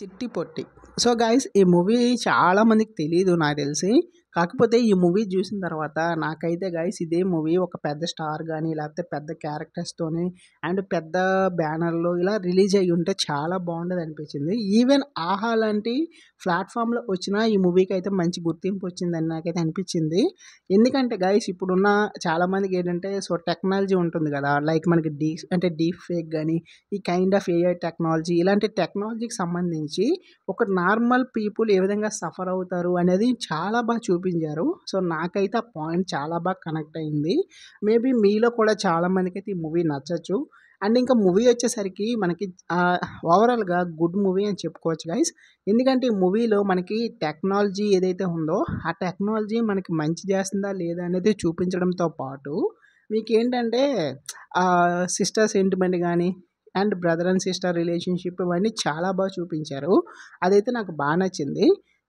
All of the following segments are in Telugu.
చిట్టి పొట్టి సో గాయస్ ఈ మూవీ చాలామందికి తెలియదు నాకు తెలిసి కాకపోతే ఈ మూవీ చూసిన తర్వాత నాకైతే గాయస్ ఇదే మూవీ ఒక పెద్ద స్టార్ కానీ లేకపోతే పెద్ద క్యారెక్టర్స్తోని అండ్ పెద్ద బ్యానర్లో ఇలా రిలీజ్ అయ్యి ఉంటే చాలా బాగుండదు అనిపించింది ఈవెన్ ఆహా లాంటి ప్లాట్ఫామ్లో వచ్చిన ఈ మూవీకి అయితే మంచి గుర్తింపు వచ్చిందని నాకైతే అనిపించింది ఎందుకంటే గైస్ ఇప్పుడున్న చాలామందికి ఏంటంటే సో టెక్నాలజీ ఉంటుంది కదా లైక్ మనకి డీ అంటే డీప్ ఫేక్ కానీ ఈ కైండ్ ఆఫ్ ఏఐ టెక్నాలజీ ఇలాంటి టెక్నాలజీకి సంబంధించి ఒక నార్మల్ పీపుల్ ఏ విధంగా సఫర్ అవుతారు అనేది చాలా బాగా చూపించారు సో నాకైతే ఆ పాయింట్ చాలా బాగా కనెక్ట్ అయింది మేబీ మీలో కూడా చాలామందికి అయితే ఈ మూవీ నచ్చచ్చు అండ్ ఇంకా మూవీ వచ్చేసరికి మనకి ఓవరాల్గా గుడ్ మూవీ అని చెప్పుకోవచ్చు గైస్ ఎందుకంటే ఈ మూవీలో మనకి టెక్నాలజీ ఏదైతే ఉందో ఆ టెక్నాలజీ మనకి మంచి చేస్తుందా లేదా అనేది చూపించడంతో పాటు మీకు ఏంటంటే సిస్టర్ సెంటిమెంట్ కానీ and brother and sister relationship ఇవన్నీ చాలా బాగా చూపించారు అదైతే నాకు బాగా నచ్చింది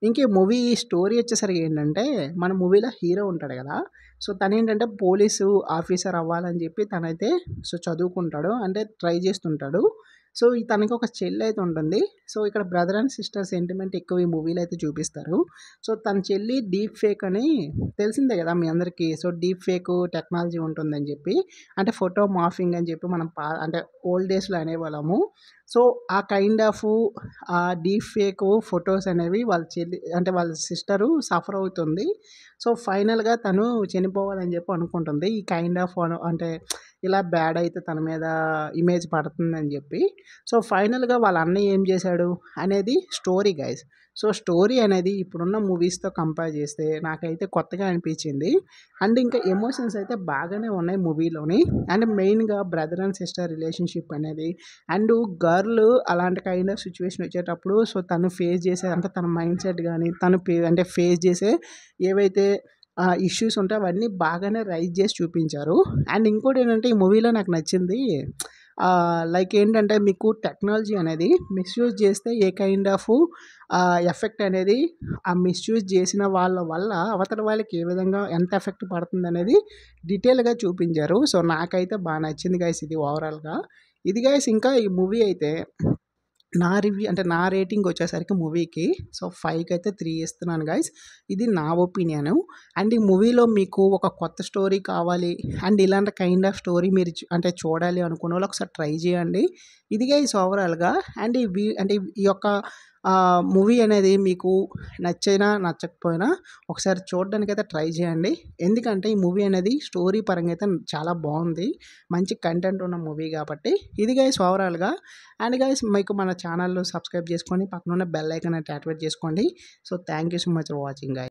ఇంక ఈ మూవీ స్టోరీ వచ్చేసరికి ఏంటంటే మన మూవీలో హీరో ఉంటాడు కదా సో తను ఏంటంటే పోలీసు ఆఫీసర్ అవ్వాలని చెప్పి తనైతే సో చదువుకుంటాడు అంటే ట్రై చేస్తుంటాడు సో తనకి ఒక చెల్లి అయితే ఉంటుంది సో ఇక్కడ బ్రదర్ అండ్ సిస్టర్ సెంటిమెంట్ ఎక్కువ ఈ మూవీలో అయితే చూపిస్తారు సో తన చెల్లి డీప్ ఫేక్ అని తెలిసిందే కదా మీ అందరికీ సో డీప్ ఫేక్ టెక్నాలజీ ఉంటుందని చెప్పి అంటే ఫోటో మాఫింగ్ అని చెప్పి మనం పా అంటే ఓల్డ్ డేస్లో అనేవాళ్ళము సో ఆ కైండ్ ఆఫ్ ఆ డీప్ ఫేక్ ఫొటోస్ అనేవి వాళ్ళ చెల్లి అంటే వాళ్ళ సిస్టరు సఫర్ అవుతుంది సో ఫైనల్గా తను చనిపోవాలని చెప్పి అనుకుంటుంది ఈ కైండ్ ఆఫ్ అంటే ఇలా బ్యాడ్ అయితే తన మీద ఇమేజ్ పడుతుందని చెప్పి సో ఫైనల్గా వాళ్ళ అన్నయ్య ఏం చేశాడు అనేది స్టోరీ గైస్ సో స్టోరీ అనేది ఇప్పుడున్న మూవీస్తో కంపేర్ చేస్తే నాకైతే కొత్తగా అనిపించింది అండ్ ఇంకా ఎమోషన్స్ అయితే బాగానే ఉన్నాయి మూవీలోని అండ్ మెయిన్గా బ్రదర్ అండ్ సిస్టర్ రిలేషన్షిప్ అనేది అండ్ గర్ల్ అలాంటి కైండ్ ఆఫ్ సిచ్యువేషన్ వచ్చేటప్పుడు సో తను ఫేస్ చేసే అంటే తన మైండ్ సెట్ కానీ తను అంటే ఫేస్ చేసే ఏవైతే ఇష్యూస్ ఉంటే అవన్నీ బాగానే రైజ్ చేసి చూపించారు అండ్ ఇంకోటి ఏంటంటే ఈ మూవీలో నాకు నచ్చింది లైక్ ఏంటంటే మీకు టెక్నాలజీ అనేది మిస్యూజ్ చేస్తే ఏ కైండ్ ఆఫ్ ఎఫెక్ట్ అనేది ఆ మిస్యూజ్ చేసిన వాళ్ళ వల్ల అవతల వాళ్ళకి ఏ విధంగా ఎంత ఎఫెక్ట్ పడుతుంది అనేది డీటెయిల్గా చూపించారు సో నాకైతే బాగా నచ్చింది గాయస్ ఇది ఓవరాల్గా ఇది గాయస్ ఇంకా ఈ మూవీ అయితే నా రివ్యూ అంటే నా రేటింగ్ వచ్చేసరికి మూవీకి సో ఫైవ్కి అయితే త్రీ ఇస్తున్నాను గైస్ ఇది నా ఒపీనియను అండ్ ఈ మూవీలో మీకు ఒక కొత్త స్టోరీ కావాలి అండ్ ఇలాంటి కైండ్ ఆఫ్ స్టోరీ మీరు అంటే చూడాలి అనుకున్న వాళ్ళు ఒకసారి ట్రై చేయండి ఇది గైస్ ఓవరాల్గా అండ్ ఈ అంటే ఈ యొక్క మూవీ అనేది మీకు నచ్చైనా నచ్చకపోయినా ఒకసారి చూడడానికి అయితే ట్రై చేయండి ఎందుకంటే ఈ మూవీ అనేది స్టోరీ పరంగా అయితే చాలా బాగుంది మంచి కంటెంట్ ఉన్న మూవీ కాబట్టి ఇది గైస్ ఓవరాల్గా అండ్ గైస్ మీకు మన ఛానల్లో సబ్స్క్రైబ్ చేసుకొని పక్కన ఉన్న బెల్ ఐకన్ అయితే యాక్టివేట్ చేసుకోండి so thank you so much for watching guys